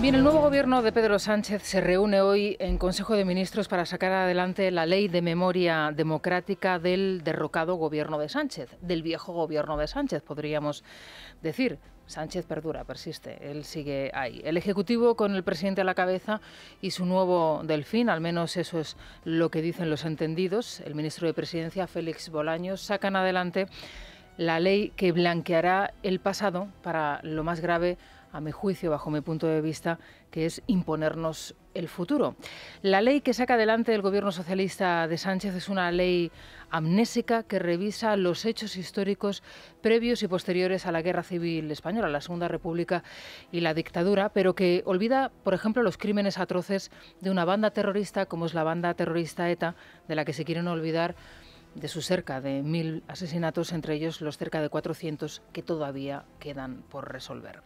Bien, el nuevo gobierno de Pedro Sánchez se reúne hoy en Consejo de Ministros para sacar adelante la ley de memoria democrática del derrocado gobierno de Sánchez, del viejo gobierno de Sánchez, podríamos decir. Sánchez perdura, persiste, él sigue ahí. El Ejecutivo con el presidente a la cabeza y su nuevo delfín, al menos eso es lo que dicen los entendidos, el ministro de Presidencia, Félix Bolaños, sacan adelante la ley que blanqueará el pasado para lo más grave a mi juicio, bajo mi punto de vista, que es imponernos el futuro. La ley que saca adelante el gobierno socialista de Sánchez es una ley amnésica que revisa los hechos históricos previos y posteriores a la Guerra Civil Española, la Segunda República y la dictadura, pero que olvida, por ejemplo, los crímenes atroces de una banda terrorista como es la banda terrorista ETA, de la que se quieren olvidar de sus cerca de mil asesinatos, entre ellos los cerca de 400 que todavía quedan por resolver.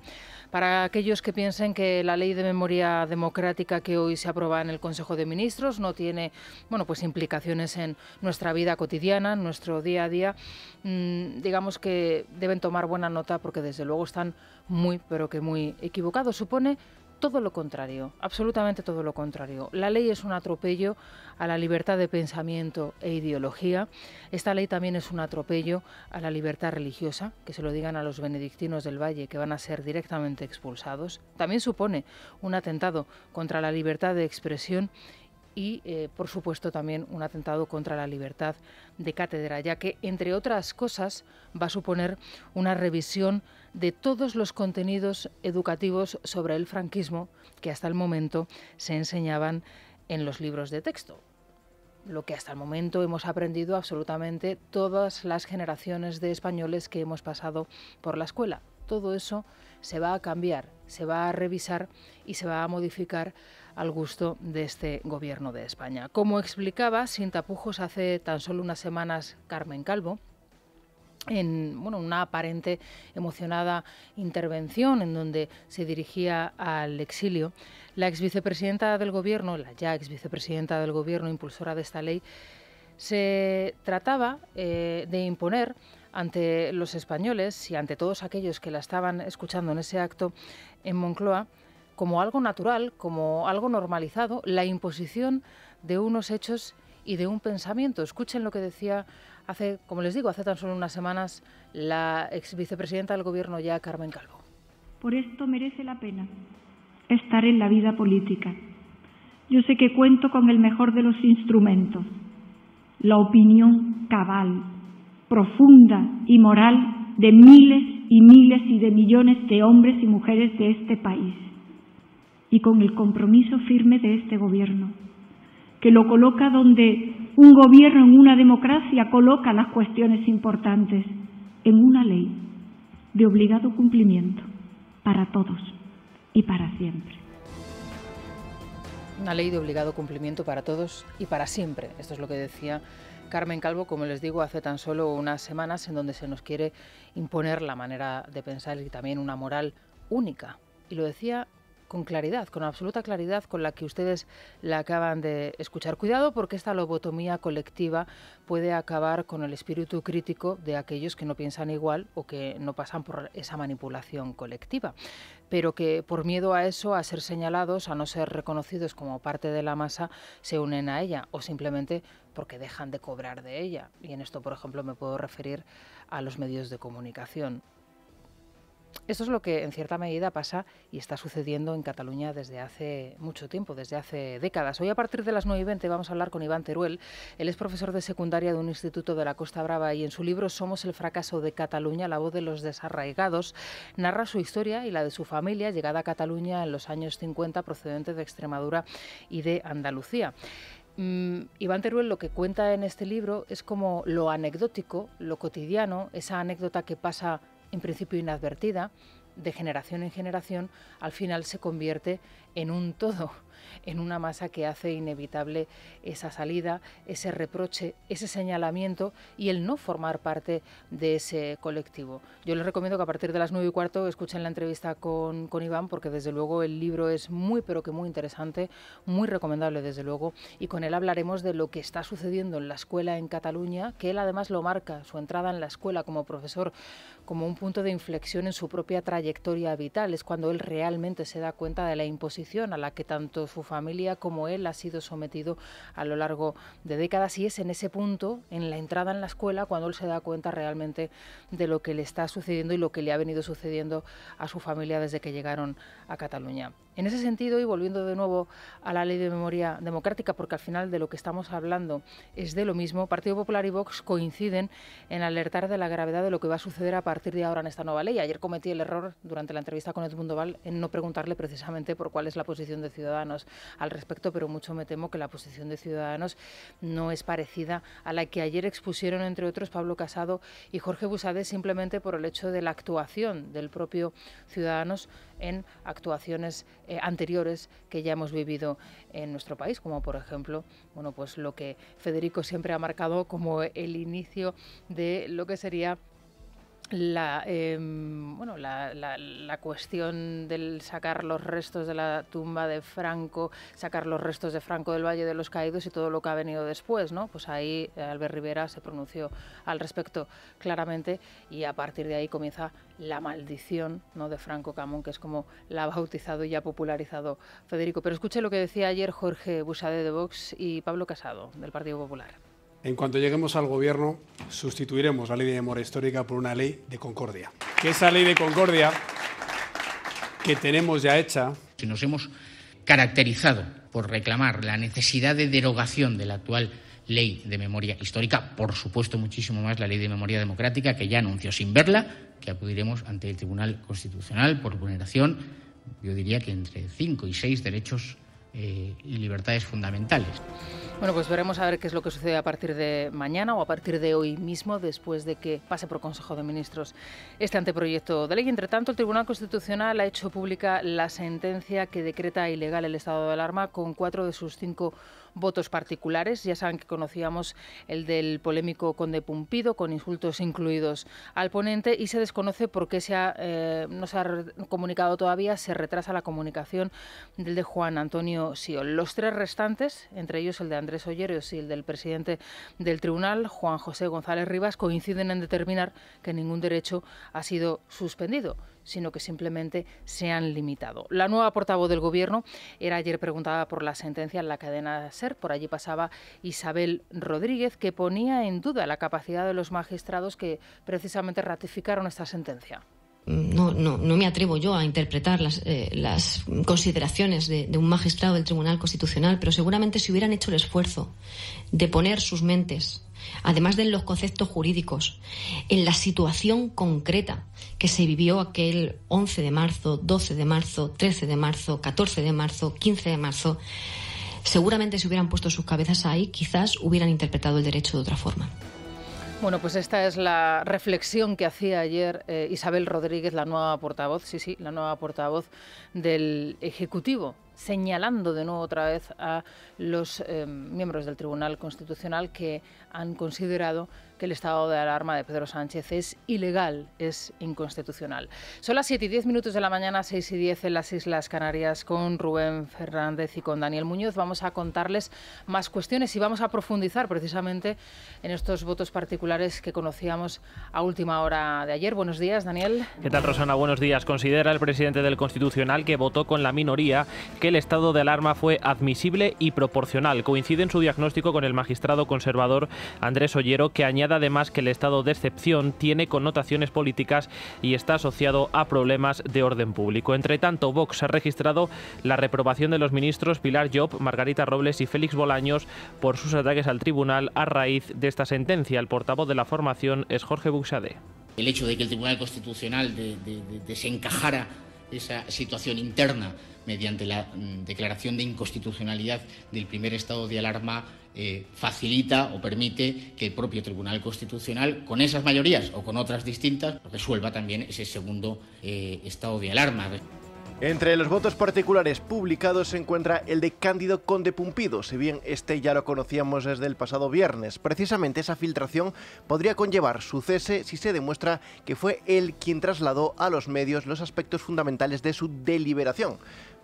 Para aquellos que piensen que la ley de memoria democrática que hoy se aprueba en el Consejo de Ministros no tiene bueno, pues implicaciones en nuestra vida cotidiana, en nuestro día a día, mm, digamos que deben tomar buena nota porque desde luego están muy, pero que muy equivocados. Supone todo lo contrario, absolutamente todo lo contrario. La ley es un atropello a la libertad de pensamiento e ideología. Esta ley también es un atropello a la libertad religiosa, que se lo digan a los benedictinos del Valle, que van a ser directamente expulsados. También supone un atentado contra la libertad de expresión y, eh, por supuesto, también un atentado contra la libertad de cátedra, ya que, entre otras cosas, va a suponer una revisión de todos los contenidos educativos sobre el franquismo que hasta el momento se enseñaban en los libros de texto. Lo que hasta el momento hemos aprendido absolutamente todas las generaciones de españoles que hemos pasado por la escuela. Todo eso se va a cambiar, se va a revisar y se va a modificar al gusto de este gobierno de España. Como explicaba sin tapujos hace tan solo unas semanas Carmen Calvo, en bueno, una aparente emocionada intervención en donde se dirigía al exilio, la ex vicepresidenta del Gobierno, la ya ex vicepresidenta del Gobierno, impulsora de esta ley, se trataba eh, de imponer ante los españoles y ante todos aquellos que la estaban escuchando en ese acto en Moncloa como algo natural, como algo normalizado, la imposición de unos hechos y de un pensamiento. Escuchen lo que decía hace, como les digo, hace tan solo unas semanas la ex vicepresidenta del Gobierno ya, Carmen Calvo. Por esto merece la pena estar en la vida política. Yo sé que cuento con el mejor de los instrumentos, la opinión cabal, profunda y moral de miles y miles y de millones de hombres y mujeres de este país y con el compromiso firme de este Gobierno que lo coloca donde un gobierno en una democracia coloca las cuestiones importantes, en una ley de obligado cumplimiento para todos y para siempre. Una ley de obligado cumplimiento para todos y para siempre. Esto es lo que decía Carmen Calvo, como les digo, hace tan solo unas semanas en donde se nos quiere imponer la manera de pensar y también una moral única. Y lo decía con claridad, con absoluta claridad con la que ustedes la acaban de escuchar. Cuidado porque esta lobotomía colectiva puede acabar con el espíritu crítico de aquellos que no piensan igual o que no pasan por esa manipulación colectiva, pero que por miedo a eso, a ser señalados, a no ser reconocidos como parte de la masa, se unen a ella o simplemente porque dejan de cobrar de ella. Y en esto, por ejemplo, me puedo referir a los medios de comunicación. Eso es lo que en cierta medida pasa y está sucediendo en Cataluña desde hace mucho tiempo, desde hace décadas. Hoy a partir de las 9 y 20 vamos a hablar con Iván Teruel. Él es profesor de secundaria de un instituto de la Costa Brava y en su libro Somos el fracaso de Cataluña, la voz de los desarraigados, narra su historia y la de su familia llegada a Cataluña en los años 50 procedente de Extremadura y de Andalucía. Mm, Iván Teruel lo que cuenta en este libro es como lo anecdótico, lo cotidiano, esa anécdota que pasa en principio inadvertida, de generación en generación, al final se convierte en un todo en una masa que hace inevitable esa salida, ese reproche, ese señalamiento y el no formar parte de ese colectivo. Yo les recomiendo que a partir de las nueve y cuarto escuchen la entrevista con, con Iván, porque desde luego el libro es muy, pero que muy interesante, muy recomendable desde luego, y con él hablaremos de lo que está sucediendo en la escuela en Cataluña, que él además lo marca, su entrada en la escuela como profesor, como un punto de inflexión en su propia trayectoria vital, es cuando él realmente se da cuenta de la imposición a la que tanto su familia como él ha sido sometido a lo largo de décadas y es en ese punto, en la entrada en la escuela, cuando él se da cuenta realmente de lo que le está sucediendo y lo que le ha venido sucediendo a su familia desde que llegaron a Cataluña. En ese sentido, y volviendo de nuevo a la ley de memoria democrática, porque al final de lo que estamos hablando es de lo mismo, Partido Popular y Vox coinciden en alertar de la gravedad de lo que va a suceder a partir de ahora en esta nueva ley. Ayer cometí el error durante la entrevista con Edmundo Val en no preguntarle precisamente por cuál es la posición de Ciudadanos al respecto, pero mucho me temo que la posición de Ciudadanos no es parecida a la que ayer expusieron, entre otros, Pablo Casado y Jorge Busade, simplemente por el hecho de la actuación del propio Ciudadanos en actuaciones eh, anteriores que ya hemos vivido en nuestro país, como por ejemplo, bueno, pues lo que Federico siempre ha marcado como el inicio de lo que sería la, em, bueno, la, la, cuestión del sacar los restos de la tumba de Franco, sacar los restos de Franco del Valle de los Caídos y todo lo que ha venido después, ¿no? Pues ahí Albert Rivera se pronunció al respecto claramente y a partir de ahí comienza la maldición ¿no? de Franco Camón, que es como la ha bautizado y ha popularizado Federico. Pero escuche lo que decía ayer Jorge Busade de Vox y Pablo Casado, del Partido Popular. En cuanto lleguemos al gobierno, sustituiremos la ley de memoria histórica por una ley de concordia. Que esa ley de concordia que tenemos ya hecha. Si nos hemos caracterizado por reclamar la necesidad de derogación de la actual ley de memoria histórica, por supuesto muchísimo más la ley de memoria democrática, que ya anunció sin verla, que acudiremos ante el Tribunal Constitucional por vulneración, yo diría que entre cinco y seis derechos eh, y libertades fundamentales. Bueno, pues veremos a ver qué es lo que sucede a partir de mañana o a partir de hoy mismo, después de que pase por Consejo de Ministros este anteproyecto de ley. Entre tanto, el Tribunal Constitucional ha hecho pública la sentencia que decreta ilegal el estado de alarma con cuatro de sus cinco votos particulares. Ya saben que conocíamos el del polémico conde Pumpido, con insultos incluidos al ponente, y se desconoce por qué se ha, eh, no se ha comunicado todavía, se retrasa la comunicación del de Juan Antonio Siol. Los tres restantes, entre ellos el de Andrés Olleros y el del presidente del tribunal, Juan José González Rivas, coinciden en determinar que ningún derecho ha sido suspendido sino que simplemente se han limitado. La nueva portavoz del Gobierno era ayer preguntada por la sentencia en la cadena SER. Por allí pasaba Isabel Rodríguez, que ponía en duda la capacidad de los magistrados que precisamente ratificaron esta sentencia. No, no, me atrevo yo a interpretar eh, las, consideraciones de, de, un magistrado del Tribunal Constitucional, pero seguramente si hubieran hecho el esfuerzo de poner sus mentes además de los conceptos jurídicos, en la situación concreta que se vivió aquel 11 de marzo, 12 de marzo, 13 de marzo, 14 de marzo, 15 de marzo, seguramente se hubieran puesto sus cabezas ahí, quizás hubieran interpretado el derecho de otra forma. Bueno, pues esta es la reflexión que hacía ayer eh, Isabel Rodríguez, la nueva portavoz, sí, sí, la nueva portavoz del Ejecutivo señalando de nuevo otra vez a los eh, miembros del Tribunal Constitucional que han considerado que el estado de alarma de Pedro Sánchez es ilegal, es inconstitucional. Son las 7 y 10 minutos de la mañana, 6 y 10 en las Islas Canarias con Rubén Fernández y con Daniel Muñoz. Vamos a contarles más cuestiones y vamos a profundizar precisamente en estos votos particulares que conocíamos a última hora de ayer. Buenos días, Daniel. ¿Qué tal, Rosana? Buenos días. Considera el presidente del Constitucional que votó con la minoría que el estado de alarma fue admisible y proporcional. Coincide en su diagnóstico con el magistrado conservador Andrés Ollero, que añade además que el estado de excepción tiene connotaciones políticas y está asociado a problemas de orden público. Entre tanto, Vox ha registrado la reprobación de los ministros Pilar Job, Margarita Robles y Félix Bolaños por sus ataques al tribunal a raíz de esta sentencia. El portavoz de la formación es Jorge Buxade. El hecho de que el Tribunal Constitucional desencajara esa situación interna mediante la mm, declaración de inconstitucionalidad del primer estado de alarma eh, facilita o permite que el propio Tribunal Constitucional, con esas mayorías o con otras distintas, resuelva también ese segundo eh, estado de alarma. Entre los votos particulares publicados se encuentra el de Cándido Conde Pumpido, si bien este ya lo conocíamos desde el pasado viernes. Precisamente esa filtración podría conllevar su cese si se demuestra que fue él quien trasladó a los medios los aspectos fundamentales de su deliberación.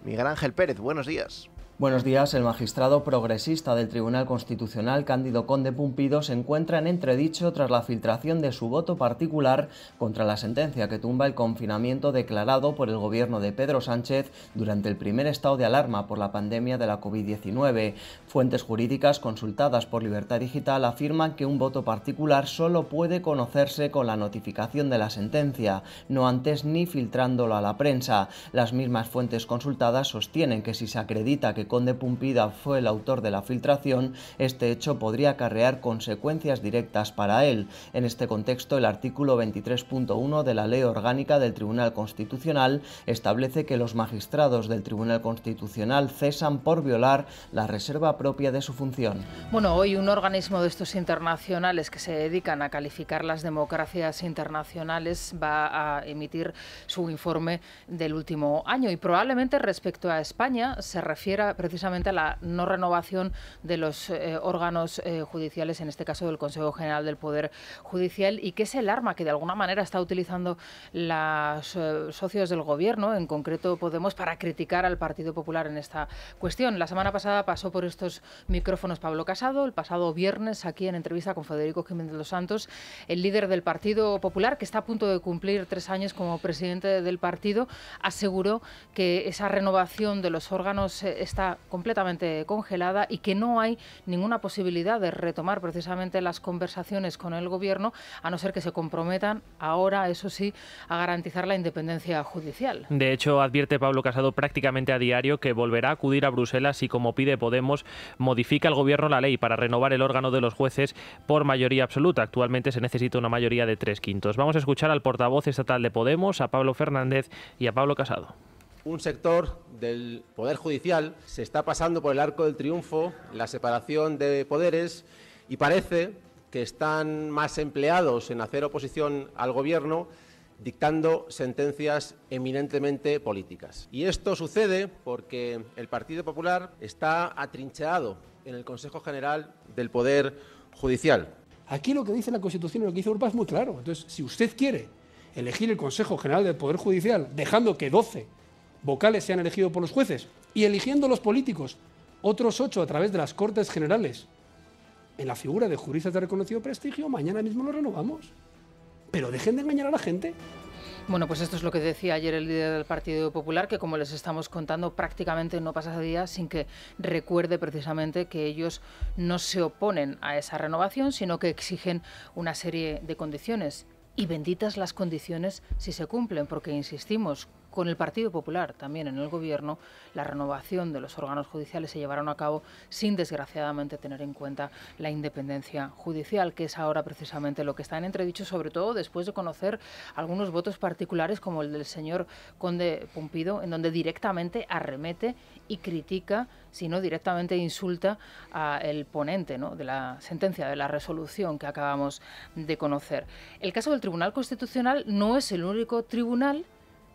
Miguel Ángel Pérez, buenos días. Buenos días. El magistrado progresista del Tribunal Constitucional, Cándido Conde Pumpido, se encuentra en entredicho tras la filtración de su voto particular contra la sentencia que tumba el confinamiento declarado por el gobierno de Pedro Sánchez durante el primer estado de alarma por la pandemia de la COVID-19. Fuentes jurídicas consultadas por Libertad Digital afirman que un voto particular solo puede conocerse con la notificación de la sentencia, no antes ni filtrándolo a la prensa. Las mismas fuentes consultadas sostienen que si se acredita que conde Pumpida fue el autor de la filtración, este hecho podría acarrear consecuencias directas para él. En este contexto, el artículo 23.1 de la Ley Orgánica del Tribunal Constitucional establece que los magistrados del Tribunal Constitucional cesan por violar la reserva propia de su función. Bueno, hoy un organismo de estos internacionales que se dedican a calificar las democracias internacionales va a emitir su informe del último año y probablemente respecto a España se refiera precisamente a la no renovación de los eh, órganos eh, judiciales, en este caso del Consejo General del Poder Judicial, y que es el arma que de alguna manera está utilizando los eh, socios del Gobierno, en concreto Podemos, para criticar al Partido Popular en esta cuestión. La semana pasada pasó por estos micrófonos Pablo Casado, el pasado viernes aquí en entrevista con Federico Jiménez de los Santos, el líder del Partido Popular, que está a punto de cumplir tres años como presidente del partido, aseguró que esa renovación de los órganos está completamente congelada y que no hay ninguna posibilidad de retomar precisamente las conversaciones con el Gobierno, a no ser que se comprometan ahora, eso sí, a garantizar la independencia judicial. De hecho, advierte Pablo Casado prácticamente a diario que volverá a acudir a Bruselas y, como pide Podemos, modifica el Gobierno la ley para renovar el órgano de los jueces por mayoría absoluta. Actualmente se necesita una mayoría de tres quintos. Vamos a escuchar al portavoz estatal de Podemos, a Pablo Fernández y a Pablo Casado un sector del Poder Judicial se está pasando por el arco del triunfo, la separación de poderes, y parece que están más empleados en hacer oposición al Gobierno dictando sentencias eminentemente políticas. Y esto sucede porque el Partido Popular está atrincheado en el Consejo General del Poder Judicial. Aquí lo que dice la Constitución y lo que dice Europa es muy claro. Entonces, si usted quiere elegir el Consejo General del Poder Judicial, dejando que 12 vocales se han elegido por los jueces y eligiendo los políticos, otros ocho a través de las Cortes Generales. En la figura de juristas de reconocido prestigio, mañana mismo lo renovamos. Pero dejen de engañar a la gente. Bueno, pues esto es lo que decía ayer el líder del Partido Popular, que como les estamos contando, prácticamente no pasa día sin que recuerde precisamente que ellos no se oponen a esa renovación, sino que exigen una serie de condiciones. Y benditas las condiciones si se cumplen, porque insistimos, con el Partido Popular también en el Gobierno, la renovación de los órganos judiciales se llevaron a cabo sin desgraciadamente tener en cuenta la independencia judicial, que es ahora precisamente lo que está en entredicho, sobre todo después de conocer algunos votos particulares como el del señor Conde Pompido, en donde directamente arremete y critica, si no directamente insulta al ponente de la sentencia, de la resolución que acabamos de conocer. El caso del Tribunal Constitucional no es el único tribunal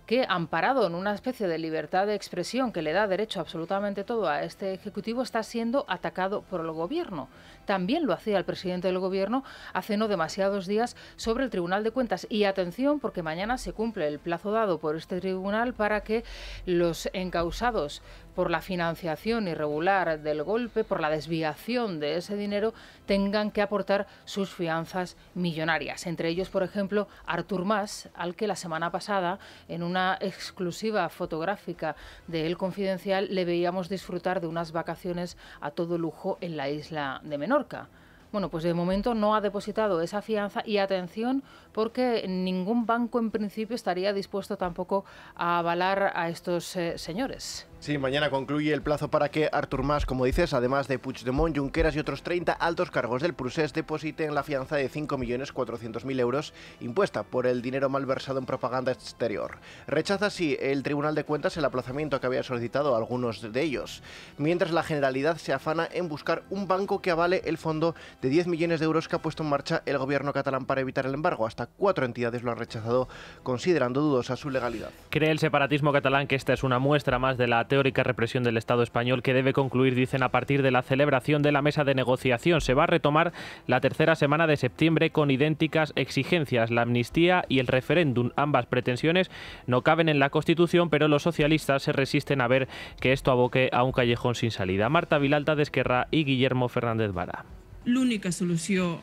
que, amparado en una especie de libertad de expresión que le da derecho absolutamente todo a este Ejecutivo, está siendo atacado por el Gobierno. También lo hacía el presidente del Gobierno hace no demasiados días sobre el Tribunal de Cuentas. Y atención, porque mañana se cumple el plazo dado por este tribunal para que los encausados por la financiación irregular del golpe, por la desviación de ese dinero, tengan que aportar sus fianzas millonarias. Entre ellos, por ejemplo, Artur Mas, al que la semana pasada, en una exclusiva fotográfica de El Confidencial, le veíamos disfrutar de unas vacaciones a todo lujo en la isla de Menorca. Bueno, pues de momento no ha depositado esa fianza y atención porque ningún banco en principio estaría dispuesto tampoco a avalar a estos eh, señores. Sí, mañana concluye el plazo para que Artur Mas, como dices, además de Puigdemont, Junqueras y otros 30 altos cargos del Prusés, depositen la fianza de 5.400.000 euros impuesta por el dinero malversado en propaganda exterior. Rechaza así el Tribunal de Cuentas el aplazamiento que había solicitado algunos de ellos, mientras la Generalidad se afana en buscar un banco que avale el fondo de 10 millones de euros que ha puesto en marcha el gobierno catalán para evitar el embargo hasta cuatro entidades lo han rechazado, considerando dudosa su legalidad. Cree el separatismo catalán que esta es una muestra más de la teórica represión del Estado español que debe concluir, dicen, a partir de la celebración de la mesa de negociación. Se va a retomar la tercera semana de septiembre con idénticas exigencias, la amnistía y el referéndum. Ambas pretensiones no caben en la Constitución, pero los socialistas se resisten a ver que esto aboque a un callejón sin salida. Marta Vilalta de Esquerra y Guillermo Fernández Vara la única solución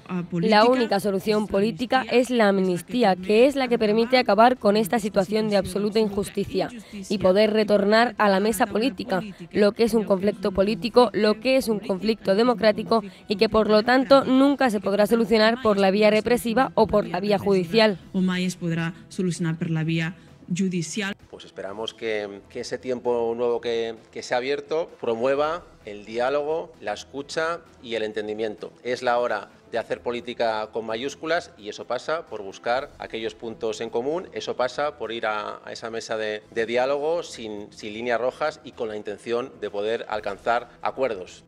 política es la amnistía, que es la que permite acabar con esta situación de absoluta injusticia y poder retornar a la mesa política, lo que es un conflicto político, lo que es un conflicto democrático y que por lo tanto nunca se podrá solucionar por la vía represiva o por la vía judicial. O podrá solucionar por la vía judicial. Pues esperamos que, ese tiempo nuevo que, se ha abierto promueva el diálogo, la escucha y el entendimiento. Es la hora de hacer política con mayúsculas y eso pasa por buscar aquellos puntos en común, eso pasa por ir a, esa mesa de, diálogo sin líneas rojas y con la intención de poder alcanzar acuerdos.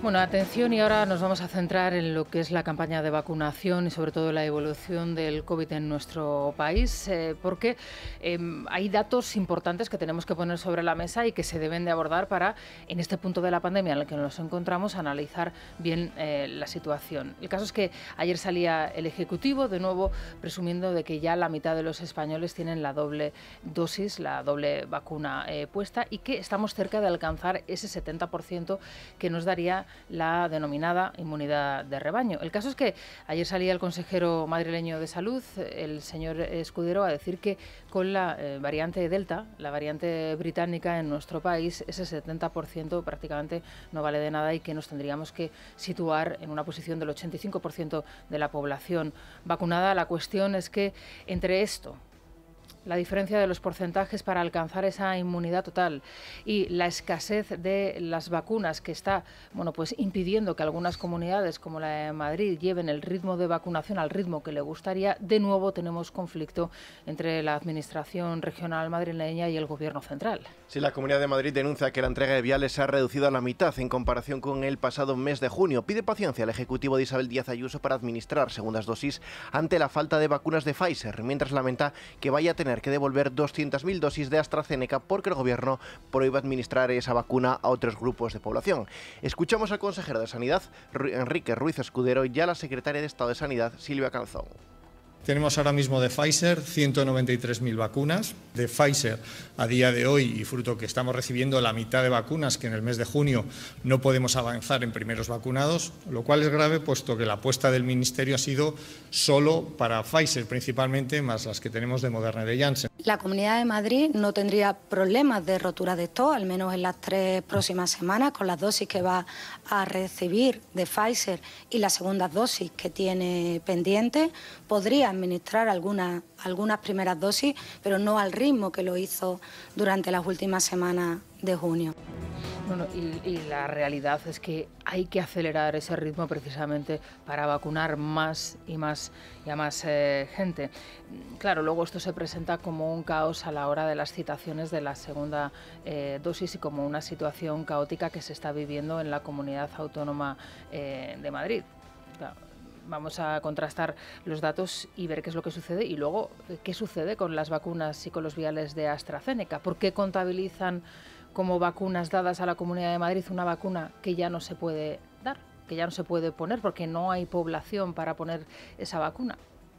Bueno, atención y ahora nos vamos a centrar en lo que es la campaña de vacunación y sobre todo la evolución del COVID en nuestro país, eh, porque em, hay datos importantes que tenemos que poner sobre la mesa y que se deben de abordar para, en este punto de la pandemia en el que nos encontramos, analizar bien eh, la situación. El caso es que ayer salía el Ejecutivo, de nuevo presumiendo de que ya la mitad de los españoles tienen la doble dosis, la doble vacuna eh, puesta y que estamos cerca de alcanzar ese 70% que nos daría la denominada inmunidad de rebaño. El caso es que ayer salía el consejero madrileño de salud, el señor Escudero, a decir que con la eh, variante Delta, la variante británica en nuestro país, ese 70% prácticamente no vale de nada y que nos tendríamos que situar en una posición del 85% de la población vacunada. La cuestión es que entre esto, la diferencia de los porcentajes para alcanzar esa inmunidad total y la escasez de las vacunas que está bueno, pues impidiendo que algunas comunidades como la de Madrid lleven el ritmo de vacunación al ritmo que le gustaría, de nuevo tenemos conflicto entre la Administración Regional madrileña y el Gobierno Central. Si la Comunidad de Madrid denuncia que la entrega de viales se ha reducido a la mitad en comparación con el pasado mes de junio, pide paciencia al Ejecutivo de Isabel Díaz Ayuso para administrar segundas dosis ante la falta de vacunas de Pfizer, mientras lamenta que vaya a tener que devolver 200.000 dosis de AstraZeneca porque el gobierno prohíbe administrar esa vacuna a otros grupos de población. Escuchamos al consejero de Sanidad, Enrique Ruiz Escudero, y a la secretaria de Estado de Sanidad, Silvia Calzón. Tenemos ahora mismo de Pfizer 193.000 vacunas. De Pfizer, a día de hoy, y fruto que estamos recibiendo la mitad de vacunas que en el mes de junio no podemos avanzar en primeros vacunados, lo cual es grave puesto que la apuesta del Ministerio ha sido solo para Pfizer principalmente, más las que tenemos de Moderna y de Janssen. La Comunidad de Madrid no tendría problemas de rotura de esto, al menos en las tres próximas semanas, con las dosis que va a recibir de Pfizer y las segundas dosis que tiene pendiente. Podrían administrar algunas, algunas primeras dosis, pero no al ritmo que lo hizo durante las últimas semanas de junio. y, la realidad es que hay que acelerar ese ritmo precisamente para vacunar más y más y a más eh, gente. Claro, luego esto se presenta como un caos a la hora de las citaciones de la segunda eh, dosis y como una situación caótica que se está viviendo en la comunidad autónoma eh, de Madrid vamos a contrastar los datos y ver qué es lo que sucede y luego eh, qué sucede con las vacunas y con los viales de AstraZeneca. ¿Por qué contabilizan como vacunas dadas a la Comunidad de Madrid una vacuna que ya no se puede dar, que ya no se puede poner porque no hay población para poner esa vacuna?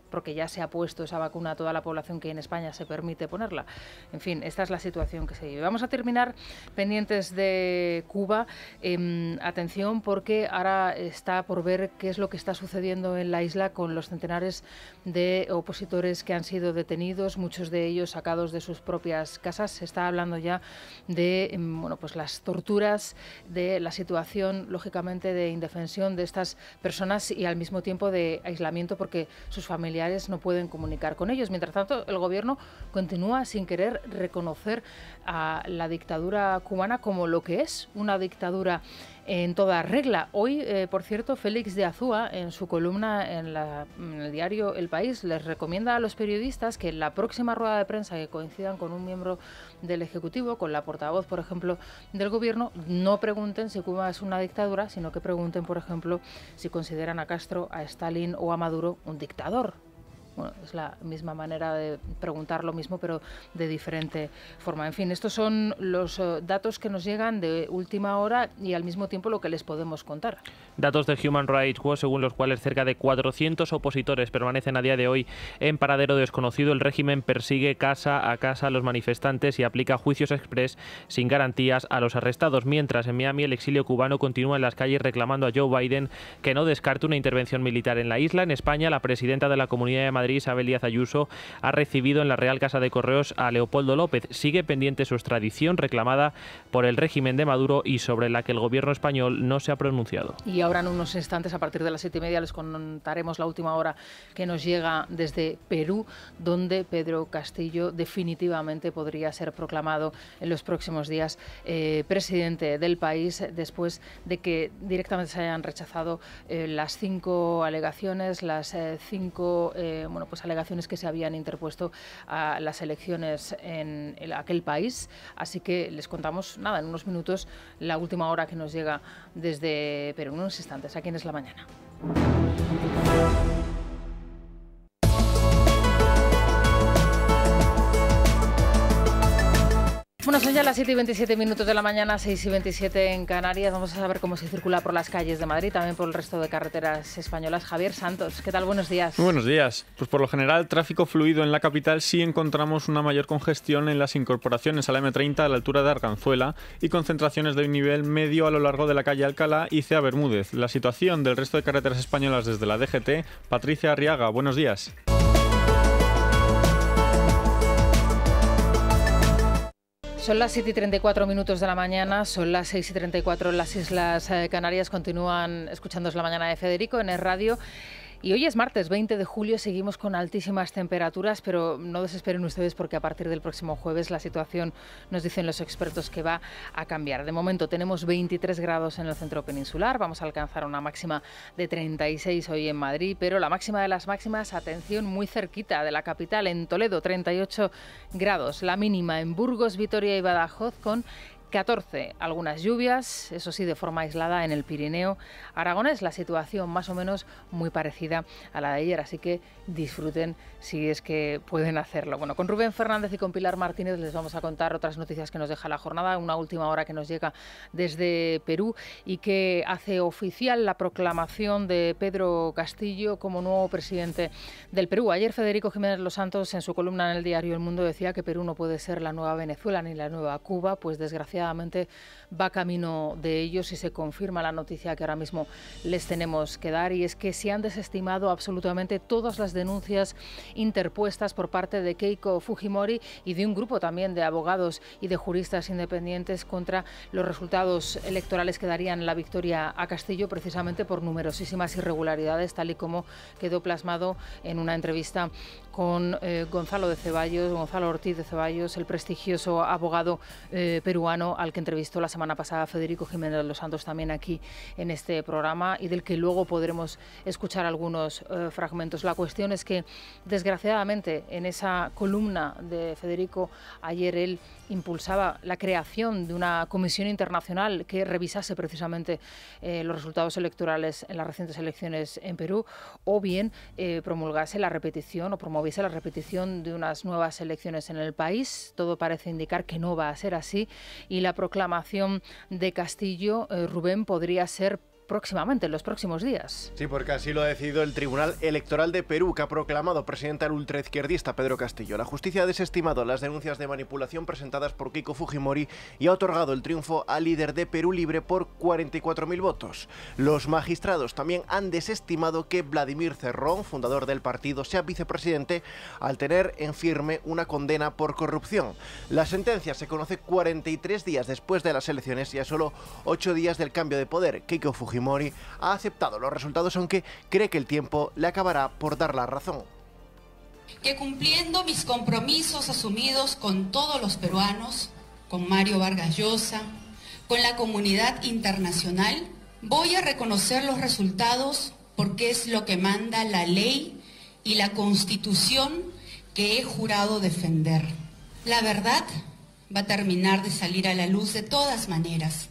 porque ya se ha puesto esa vacuna a toda la población que en España se permite ponerla. En fin, esta es la situación que se vive. Vamos a terminar pendientes de Cuba. Em, atención porque ahora está por ver qué es lo que está sucediendo en la isla con los centenares de opositores que han sido detenidos, muchos de ellos sacados de sus propias casas. Se está hablando ya de em, bueno, pues las torturas, de la situación, lógicamente, de indefensión de estas personas y al mismo tiempo de aislamiento porque sus familias no pueden comunicar con ellos. Mientras tanto, el gobierno continúa sin querer reconocer a la dictadura cubana como lo que es una dictadura en toda regla. Hoy, eh, por cierto, Félix de Azúa, en su columna en, en, el diario El País, les recomienda a los periodistas que en la próxima rueda de prensa que coincidan con un miembro del Ejecutivo, con la portavoz, por ejemplo, del Gobierno, no pregunten si Cuba es una dictadura, sino que pregunten, por ejemplo, si consideran a Castro, a Stalin o a Maduro un dictador es la misma manera de preguntar lo mismo, pero de diferente forma. En fin, estos son los eh, datos que nos llegan de última hora y al mismo tiempo lo que les podemos contar. Datos de Human Rights Watch, según los cuales cerca de 400 opositores permanecen a día de hoy en paradero desconocido. El régimen persigue casa a casa a los manifestantes y aplica juicios express sin garantías a los arrestados. Mientras en Miami el exilio cubano continúa en las calles reclamando a Joe Biden que no descarte una intervención militar en la isla. En España, la presidenta de la Comunidad de Madrid Isabel Díaz Ayuso, ha recibido en la Real Casa de Correos a Leopoldo López. Sigue pendiente su extradición reclamada por el régimen de Maduro y sobre la que el gobierno español no se ha pronunciado. Y ahora en unos instantes, a partir de las siete y media, les contaremos la última hora que nos llega desde Perú, donde Pedro Castillo definitivamente podría ser proclamado en los próximos días eh, presidente del país después de que directamente se hayan rechazado eh, las cinco alegaciones, las eh, cinco bueno, pues alegaciones que se habían interpuesto a las elecciones en aquel país. Así que les contamos, nada, en unos minutos la última hora que nos llega desde Perú, en unos instantes, aquí en Es la Mañana. Bueno, son ya las 7 y 27 minutos de la mañana, 6 y 27 en Canarias. Vamos a saber cómo se circula por las calles de Madrid, también por el resto de carreteras españolas. Javier Santos, ¿qué tal? Buenos días. buenos días. Pues por lo general, tráfico fluido en la capital sí encontramos una mayor congestión en las incorporaciones a la M30 a la altura de Arganzuela y concentraciones de nivel medio a lo largo de la calle Alcalá y CA Bermúdez. La situación del resto de carreteras españolas desde la DGT, Patricia Arriaga, buenos días. Son las 7 y 34 minutos de la mañana, son las 6 y 34 en las Islas eh, Canarias. Continúan escuchándose la mañana de Federico en el radio. Y hoy es martes 20 de julio, seguimos con altísimas temperaturas, pero no desesperen ustedes porque a partir del próximo jueves la situación, nos dicen los expertos, que va a cambiar. De momento tenemos 23 grados en el centro peninsular, vamos a alcanzar una máxima de 36 hoy en Madrid, pero la máxima de las máximas, atención, muy cerquita de la capital, en Toledo, 38 grados, la mínima en Burgos, Vitoria y Badajoz con 14 algunas lluvias, eso sí, de forma aislada en el Pirineo aragonés. La situación más o menos muy parecida a la de ayer, así que disfruten si es que pueden hacerlo. Bueno, con Rubén Fernández y con Pilar Martínez les vamos a contar otras noticias que nos deja la jornada, una última hora que nos llega desde Perú y que hace oficial la proclamación de Pedro Castillo como nuevo presidente del Perú. Ayer Federico Jiménez Los Santos en su columna en el diario El Mundo decía que Perú no puede ser la nueva Venezuela ni la nueva Cuba, pues desgraciadamente va camino de ellos y se confirma la noticia que ahora mismo les tenemos que dar y es que se han desestimado absolutamente todas las denuncias interpuestas por parte de Keiko Fujimori y de un grupo también de abogados y de juristas independientes contra los resultados electorales que darían la victoria a Castillo precisamente por numerosísimas irregularidades tal y como quedó plasmado en una entrevista con eh, Gonzalo de Ceballos, Gonzalo Ortiz de Ceballos, el prestigioso abogado eh, peruano al que entrevistó la semana pasada Federico Jiménez de los Santos también aquí en este programa y del que luego podremos escuchar algunos eh, fragmentos. La cuestión es que desgraciadamente en esa columna de Federico ayer él impulsaba la creación de una comisión internacional que revisase precisamente los resultados electorales en las recientes elecciones en Perú o bien promulgase la repetición o promovía a la repetición de unas nuevas elecciones en el país. Todo parece indicar que no va a ser así y la proclamación de Castillo, eh, Rubén, podría ser próximamente, en los próximos días. Sí, porque así lo ha decidido el Tribunal Electoral de Perú, que ha proclamado presidente al ultraizquierdista Pedro Castillo. La justicia ha desestimado las denuncias de manipulación presentadas por Kiko Fujimori y ha otorgado el triunfo al líder de Perú Libre por 44.000 votos. Los magistrados también han desestimado que Vladimir Cerrón, fundador del partido, sea vicepresidente al tener en firme una condena por corrupción. La sentencia se conoce 43 días después de las elecciones y a solo 8 días del cambio de poder. Kiko Fujimori Mori ha aceptado los resultados aunque cree que el tiempo le acabará por dar la razón. Que cumpliendo mis compromisos asumidos con todos los peruanos, con Mario Vargas Llosa, con la comunidad internacional, voy a reconocer los resultados porque es lo que manda la ley y la constitución que he jurado defender. La verdad va a terminar de salir a la luz de todas maneras.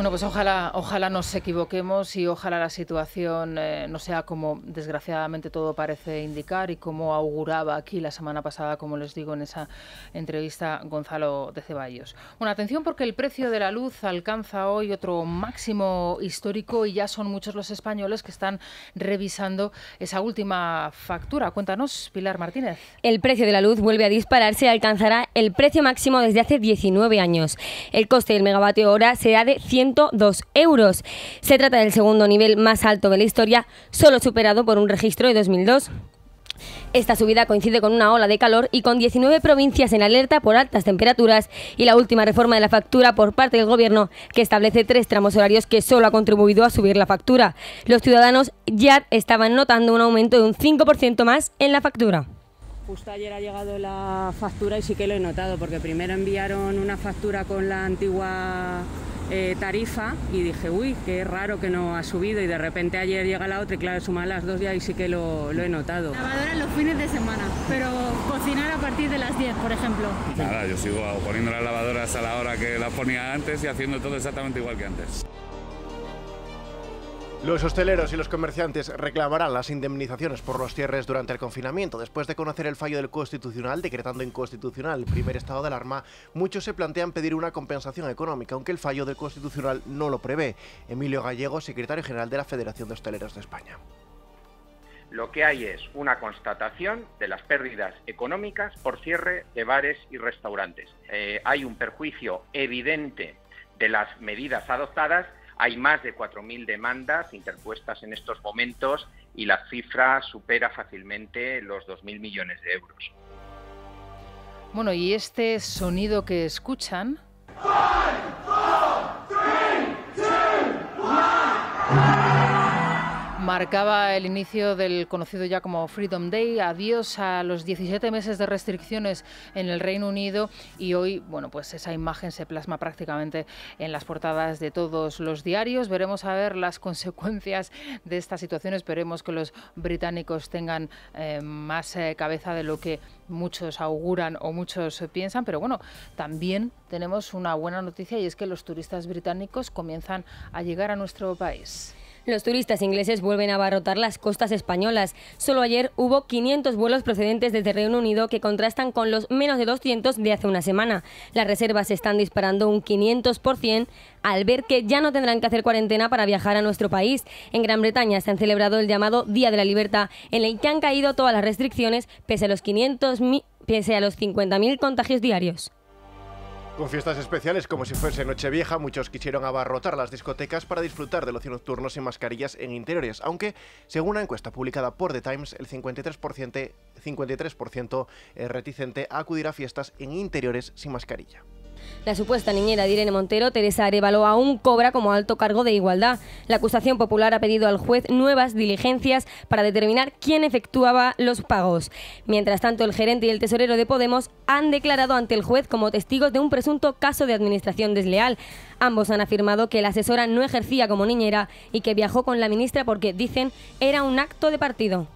Bueno, pues ojalá, ojalá nos equivoquemos y ojalá la situación eh, no sea como desgraciadamente todo parece indicar y como auguraba aquí la semana pasada, como les digo en esa entrevista Gonzalo de Ceballos. Bueno, atención porque el precio de la luz alcanza hoy otro máximo histórico y ya son muchos los españoles que están revisando esa última factura. Cuéntanos, Pilar Martínez. El precio de la luz vuelve a dispararse y alcanzará el precio máximo desde hace 19 años. El coste del megavatio hora será de 100 102 euros. Se trata del segundo nivel más alto de la historia, solo superado por un registro de 2002. Esta subida coincide con una ola de calor y con 19 provincias en alerta por altas temperaturas y la última reforma de la factura por parte del Gobierno que establece tres tramos horarios que solo ha contribuido a subir la factura. Los ciudadanos ya estaban notando un aumento de un 5% más en la factura. Justo ayer ha llegado la factura y sí que lo he notado porque primero enviaron una factura con la antigua eh, tarifa y dije, uy, qué raro que no ha subido y de repente ayer llega la otra y claro, suma las dos ya y sí que lo, he notado. Lavadora los fines de semana, pero cocinar a partir de las 10, por ejemplo. Nada, yo sigo poniendo las lavadoras a la hora que las ponía antes y haciendo todo exactamente igual que antes. Los hosteleros y los comerciantes reclamarán las indemnizaciones por los cierres durante el confinamiento. Después de conocer el fallo del Constitucional decretando inconstitucional el primer estado de alarma, muchos se plantean pedir una compensación económica, aunque el fallo del Constitucional no lo prevé. Emilio Gallego, secretario general de la Federación de Hosteleros de España. Lo que hay es una constatación de las pérdidas económicas por cierre de bares y restaurantes. Eh, hay un perjuicio evidente de las medidas adoptadas hay más de 4.000 demandas interpuestas en estos momentos y la cifra supera fácilmente los 2.000 millones de euros. Bueno, y este sonido que escuchan... Marcaba el inicio del conocido ya como Freedom Day, adiós a los 17 meses de restricciones en el Reino Unido y hoy, bueno, pues esa imagen se plasma prácticamente en las portadas de todos los diarios. Veremos a ver las consecuencias de esta situación. Esperemos que los británicos tengan eh, más eh, cabeza de lo que muchos auguran o muchos piensan, pero bueno, también tenemos una buena noticia y es que los turistas británicos comienzan a llegar a nuestro país. Los turistas ingleses vuelven a abarrotar las costas españolas. Solo ayer hubo 500 vuelos procedentes desde Reino Unido que contrastan con los menos de 200 de hace una semana. Las reservas están disparando un 500% al ver que ya no tendrán que hacer cuarentena para viajar a nuestro país. En Gran Bretaña se han celebrado el llamado Día de la Libertad, en el que han caído todas las restricciones pese a los 500 pese a los 50.000 contagios diarios. Con fiestas especiales como si fuese Nochevieja, muchos quisieron abarrotar las discotecas para disfrutar del ocio nocturno sin mascarillas en interiores, aunque, según una encuesta publicada por The Times, el 53%, 53 es reticente a acudir a fiestas en interiores sin mascarilla. La supuesta niñera de Irene Montero, Teresa Arevalo, aún cobra como alto cargo de igualdad. La acusación popular ha pedido al juez nuevas diligencias para determinar quién efectuaba los pagos. Mientras tanto, el gerente y el tesorero de Podemos han declarado ante el juez como testigos de un presunto caso de administración desleal. Ambos han afirmado que la asesora no ejercía como niñera y que viajó con la ministra porque, dicen, era un acto de partido.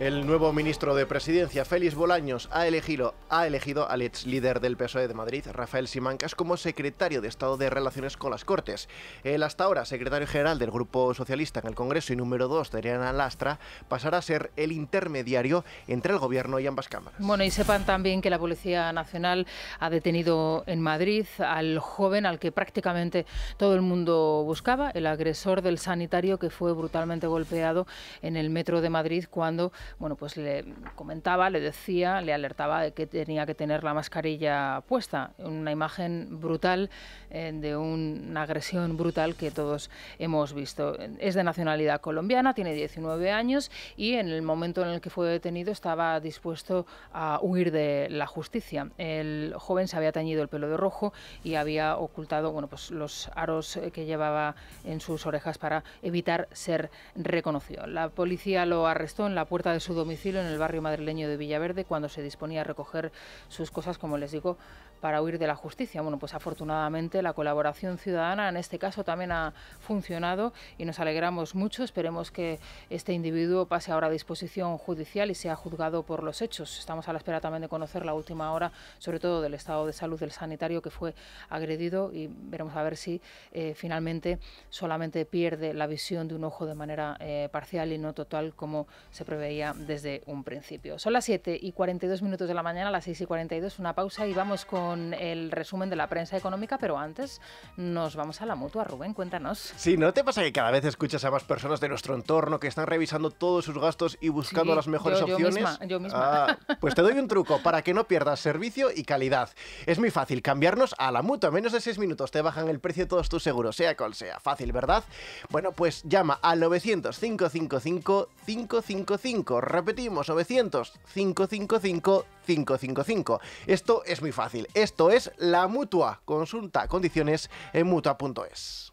El nuevo ministro de Presidencia, Félix Bolaños, ha elegido, ha elegido al ex líder del PSOE de Madrid, Rafael Simancas, como secretario de Estado de Relaciones con las Cortes. El hasta ahora secretario general del Grupo Socialista en el Congreso y número dos, Dariana Lastra pasará a ser el intermediario entre el Gobierno y ambas cámaras. Bueno, y sepan también que la Policía Nacional ha detenido en Madrid al joven al que prácticamente todo el mundo buscaba, el agresor del sanitario que fue brutalmente golpeado en el metro de Madrid cuando bueno, pues le comentaba, le decía, le alertaba de que tenía que tener la mascarilla puesta. Una imagen brutal eh, de una agresión brutal que todos hemos visto. Es de nacionalidad colombiana, tiene 19 años y en el momento en el que fue detenido estaba dispuesto a huir de la justicia. El joven se había teñido el pelo de rojo y había ocultado bueno, pues los aros eh, que llevaba en sus orejas para evitar ser reconocido. La policía lo arrestó en la puerta de su domicilio en el barrio madrileño de Villaverde cuando se disponía a recoger sus cosas, como les digo, para huir de la justicia. Bueno, pues afortunadamente la colaboración ciudadana en este caso también ha funcionado y nos alegramos mucho. Esperemos que este individuo pase ahora a disposición judicial y sea juzgado por los hechos. Estamos a la espera también de conocer la última hora, sobre todo del estado de salud del sanitario que fue agredido y veremos a ver si eh, finalmente solamente pierde la visión de un ojo de manera eh, parcial y no total como se preveía desde un principio. Son las 7 y 42 minutos de la mañana, las 6 y 42, una pausa y vamos con el resumen de la prensa económica, pero antes nos vamos a la mutua. Rubén, cuéntanos. Sí, ¿no te pasa que cada vez escuchas a más personas de nuestro entorno que están revisando todos sus gastos y buscando las mejores opciones? yo misma. Ah, pues te doy un truco para que no pierdas servicio y calidad. Es muy fácil cambiarnos a la mutua. Menos de seis minutos te bajan el precio de todos tus seguros, sea cual sea. Fácil, ¿verdad? Bueno, pues llama al 900 555 555. Repetimos, 900 555 555. 555. Esto es muy fácil. Esto es la mutua. Consulta condiciones en mutua.es.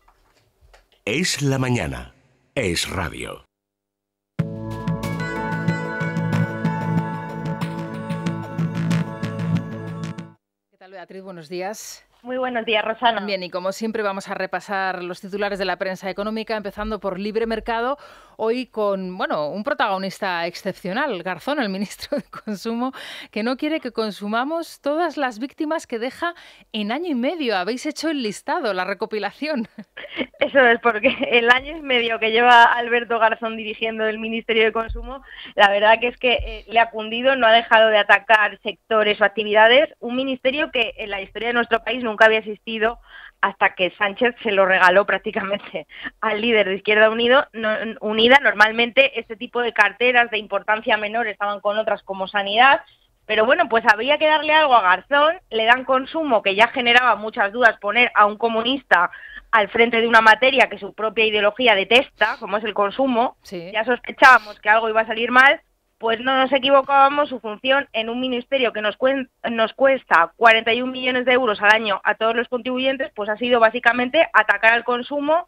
Es la mañana. Es radio. ¿Qué tal, Beatriz? Buenos días. Muy buenos días, Rosana. Bien, y como siempre vamos a repasar los titulares de la prensa económica, empezando por libre mercado, hoy con, bueno, un protagonista excepcional, Garzón, el ministro de Consumo, que no quiere que consumamos todas las víctimas que deja en año y medio. Habéis hecho el listado, la recopilación. Eso es, porque el año y medio que lleva Alberto Garzón dirigiendo el Ministerio de Consumo, la verdad que es que eh, le ha cundido, no ha dejado de atacar sectores o actividades, un ministerio que en la historia de nuestro país nunca había asistido hasta que Sánchez se lo regaló prácticamente al líder de Izquierda Unida. Normalmente este tipo de carteras de importancia menor estaban con otras como sanidad, pero bueno, pues había que darle algo a Garzón, le dan consumo, que ya generaba muchas dudas poner a un comunista al frente de una materia que su propia ideología detesta, como es el consumo, ya sospechábamos que algo iba a salir mal, pues no nos equivocábamos, su función en un ministerio que nos, nos cuesta 41 millones de euros al año a todos los contribuyentes, pues ha sido básicamente atacar al consumo.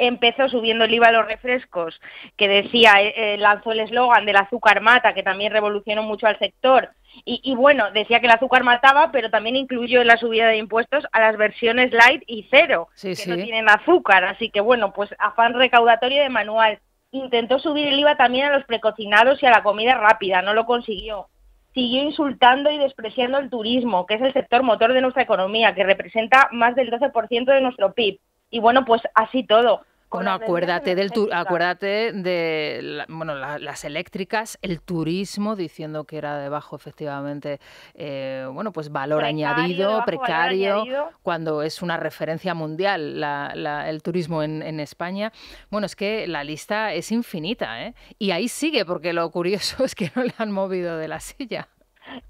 Empezó subiendo el IVA a los refrescos, que decía, eh, eh, lanzó el eslogan del azúcar mata, que también revolucionó mucho al sector. Y, bueno, decía que el azúcar mataba, pero también incluyó en la subida de impuestos a las versiones light y cero, que no tienen azúcar. Así que bueno, pues afán recaudatorio de manual intentó subir el IVA también a los precocinados y a la comida rápida, no lo consiguió. Siguió insultando y despreciando el turismo, que es el sector motor de nuestra economía, que representa más del 12% de nuestro PIB. Y bueno, pues así todo. Bueno, acuérdate, del acuérdate de bueno, las eléctricas, el turismo, diciendo que era de bajo, efectivamente, eh, bueno, pues valor añadido, precario, cuando es una referencia mundial el turismo en, en, España. Bueno, es que la lista es infinita, ¿eh? Y ahí sigue, porque lo curioso es que no le han movido de la silla.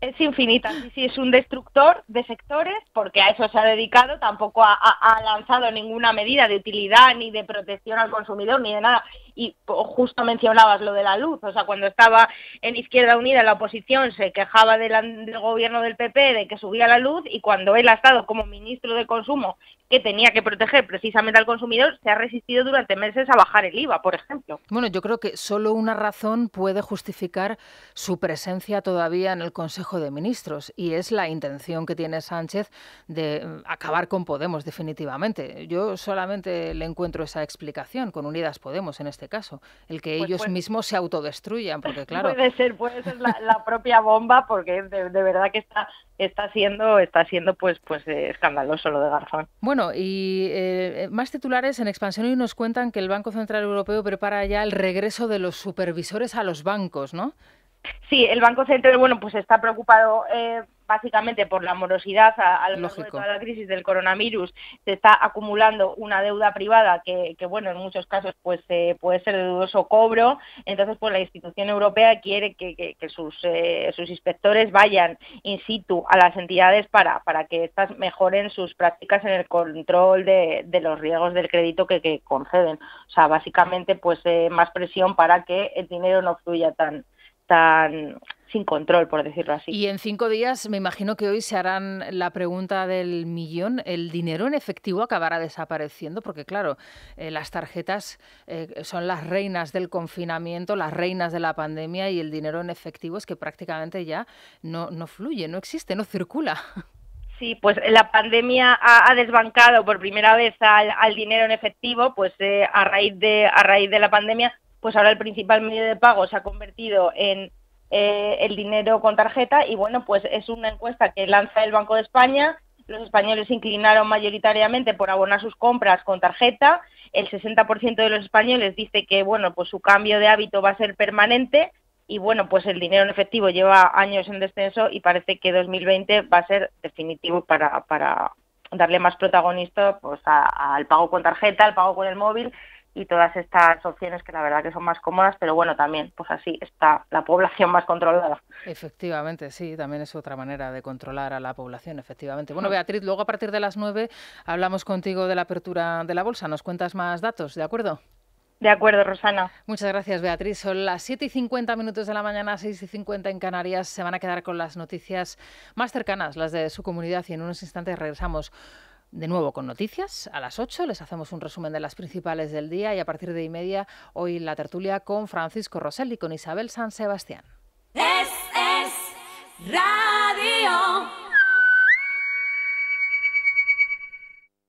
Es infinita, sí, sí, es un destructor de sectores porque a eso se ha dedicado, tampoco ha, ha, lanzado ninguna medida de utilidad ni de protección al consumidor ni de nada y justo mencionabas lo de la luz, o sea, cuando estaba en Izquierda Unida la oposición se quejaba del gobierno del PP de que subía la luz y cuando él ha estado como ministro de Consumo, que tenía que proteger precisamente al consumidor, se ha resistido durante meses a bajar el IVA, por ejemplo. Bueno, yo creo que solo una razón puede justificar su presencia todavía en el Consejo de Ministros y es la intención que tiene Sánchez de mm, acabar con Podemos definitivamente. Yo solamente le encuentro esa explicación con Unidas Podemos en este este caso, el que pues ellos mismos se autodestruyan, porque claro. Puede ser, puede ser la, propia bomba, porque de, verdad que está está siendo está siendo pues pues eh, escandaloso lo de Garzón. Bueno, y eh, más titulares en expansión hoy nos cuentan que el Banco Central Europeo prepara ya el regreso de los supervisores a los bancos, ¿no? Sí, el Banco Central, bueno, pues está preocupado eh, básicamente por la morosidad a, lo largo de toda la crisis del coronavirus. Se está acumulando una deuda privada que, bueno, en muchos casos pues eh, puede ser de dudoso cobro. Entonces, pues la institución europea quiere que, sus, eh, sus inspectores vayan in situ a las entidades para, para que éstas mejoren sus prácticas en el control de, de los riesgos del crédito que, conceden. O sea, básicamente, pues eh, más presión para que el dinero no fluya tan tan sin control, por decirlo así. Y en cinco días, me imagino que hoy se harán la pregunta del millón. ¿El dinero en efectivo acabará desapareciendo? Porque claro, eh, las tarjetas eh, son las reinas del confinamiento, las reinas de la pandemia y el dinero en efectivo es que prácticamente ya no, no fluye, no existe, no circula. Sí, pues eh, la pandemia ha, desbancado por primera vez al, dinero en efectivo, pues a raíz de a raíz de la pandemia pues ahora el principal medio de pago se ha convertido en eh, el dinero con tarjeta y bueno, pues es una encuesta que lanza el Banco de España. Los españoles se inclinaron mayoritariamente por abonar sus compras con tarjeta. El 60% de los españoles dice que bueno, pues su cambio de hábito va a ser permanente y bueno, pues el dinero en efectivo lleva años en descenso y parece que 2020 va a ser definitivo para, para darle más protagonista pues, al pago con tarjeta, al pago con el móvil y todas estas opciones que la verdad que son más cómodas, pero bueno, también pues así está la población más controlada. Efectivamente, sí, también es otra manera de controlar a la población, efectivamente. Bueno, Beatriz, luego a partir de las 9 hablamos contigo de la apertura de la bolsa, nos cuentas más datos, ¿de acuerdo? De acuerdo, Rosana. Muchas gracias, Beatriz. Son las 7 y 50 minutos de la mañana, 6 y 50 en Canarias. Se van a quedar con las noticias más cercanas, las de su comunidad, y en unos instantes regresamos de nuevo con noticias a las 8. Les hacemos un resumen de las principales del día y a partir de y media hoy la tertulia con Francisco y con Isabel San Sebastián.